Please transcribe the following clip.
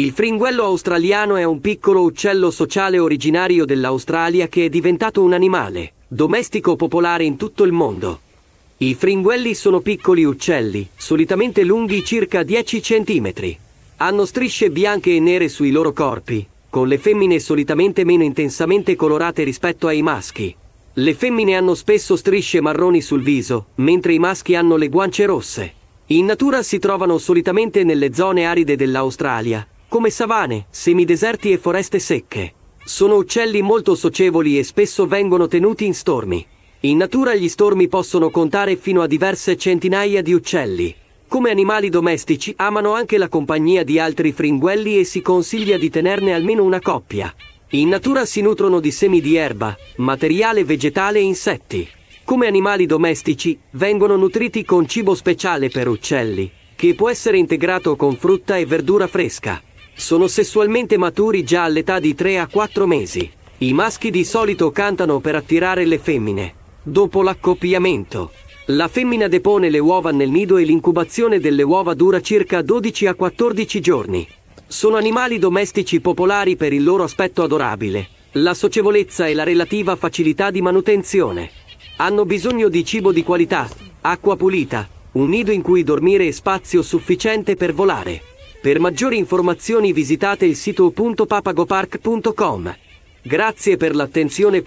Il fringuello australiano è un piccolo uccello sociale originario dell'Australia che è diventato un animale, domestico popolare in tutto il mondo. I fringuelli sono piccoli uccelli, solitamente lunghi circa 10 cm. Hanno strisce bianche e nere sui loro corpi, con le femmine solitamente meno intensamente colorate rispetto ai maschi. Le femmine hanno spesso strisce marroni sul viso, mentre i maschi hanno le guance rosse. In natura si trovano solitamente nelle zone aride dell'Australia, come savane, semideserti e foreste secche. Sono uccelli molto socievoli e spesso vengono tenuti in stormi. In natura gli stormi possono contare fino a diverse centinaia di uccelli. Come animali domestici amano anche la compagnia di altri fringuelli e si consiglia di tenerne almeno una coppia. In natura si nutrono di semi di erba, materiale vegetale e insetti. Come animali domestici vengono nutriti con cibo speciale per uccelli, che può essere integrato con frutta e verdura fresca sono sessualmente maturi già all'età di 3 a 4 mesi. I maschi di solito cantano per attirare le femmine. Dopo l'accoppiamento, la femmina depone le uova nel nido e l'incubazione delle uova dura circa 12 a 14 giorni. Sono animali domestici popolari per il loro aspetto adorabile, la socievolezza e la relativa facilità di manutenzione. Hanno bisogno di cibo di qualità, acqua pulita, un nido in cui dormire e spazio sufficiente per volare. Per maggiori informazioni visitate il sito.papagopark.com. Grazie per l'attenzione.